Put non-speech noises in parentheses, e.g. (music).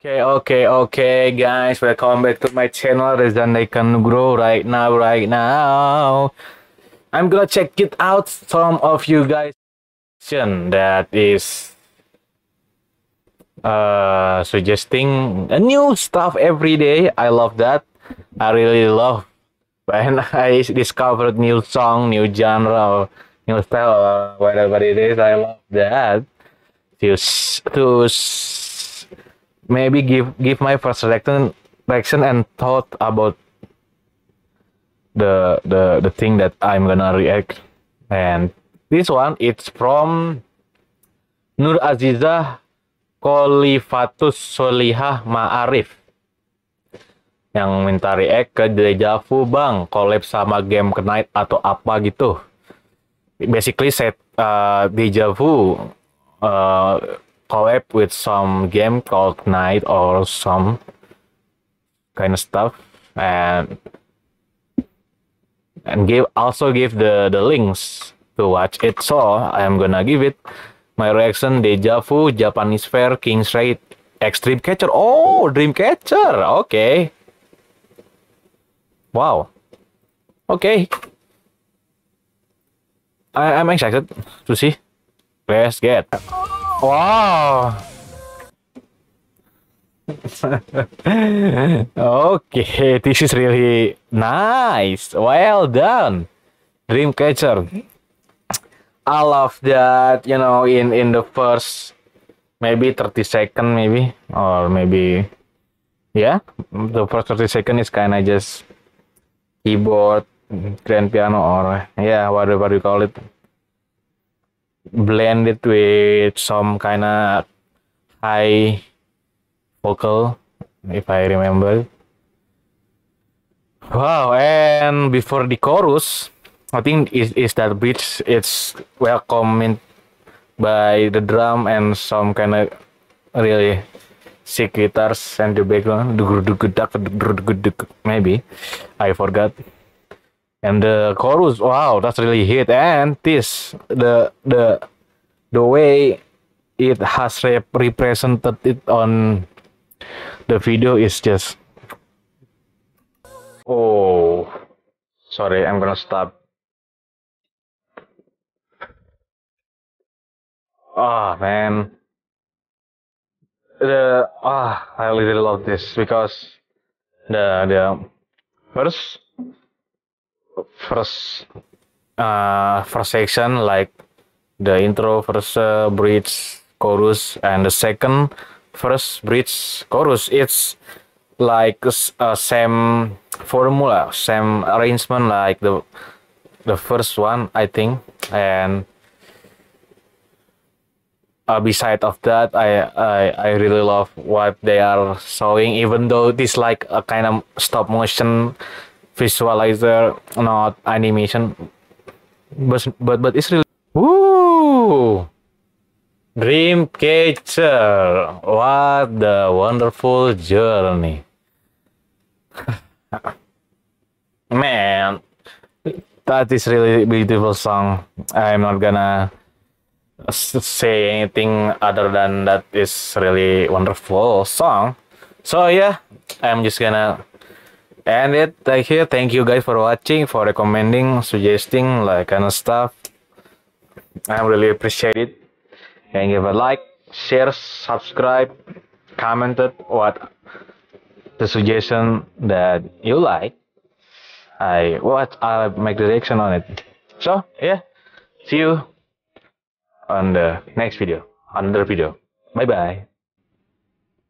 Okay, okay, okay, guys. Welcome back to my channel, Rezan can Grow. Right now, right now, I'm gonna check it out. Some of you guys that is uh, suggesting a new stuff every day. I love that. I really love when (laughs) I discovered new song, new genre, new style, whatever it is. I love that. To to maybe give give my first reaction reaction and thought about the the the thing that I'm gonna react and this one it's from Nur Azizah Kolifatus Solihah Ma'arif yang minta react ke Dejavu Bang collab sama game Knight atau apa gitu basically set uh, Dejavu uh, collab with some game called Night or some kind of stuff and and give also give the the links to watch it so I am gonna give it my reaction Deja Vu Japanese Fair King's Raid Extreme Catcher oh Dream Catcher okay wow okay I, I'm excited to see let's get Wow. okay, this is really nice. Well done, Dreamcatcher. I love that. You know, in in the first maybe 30 second, maybe or maybe yeah, the first 30 second is kinda just keyboard, grand piano, or yeah, whatever you call it. Blend it with some kind of high vocal if I remember. Wow, and before the chorus, I think is is that bridge it's welcomed by the drum and some kind of really sick guitars and the background maybe I forgot and the chorus wow that's really hit and this the the the way it has rep represented it on the video is just oh sorry i'm gonna stop ah oh, man the ah oh, i really love this because the the first first uh, first section like the intro first uh, bridge chorus and the second first bridge chorus it's like uh, same formula same arrangement like the the first one i think and uh, beside of that I, I i really love what they are showing even though this like a kind of stop motion visualizer not animation but but, but it's really Woo! Dreamcatcher what the wonderful journey (laughs) man that is really beautiful song I'm not gonna say anything other than that is really wonderful song so yeah I'm just gonna and it like here thank you guys for watching for recommending suggesting like kind of stuff i really appreciate it and give a like share subscribe commented what the suggestion that you like i what i make the reaction on it so yeah see you on the next video another video bye bye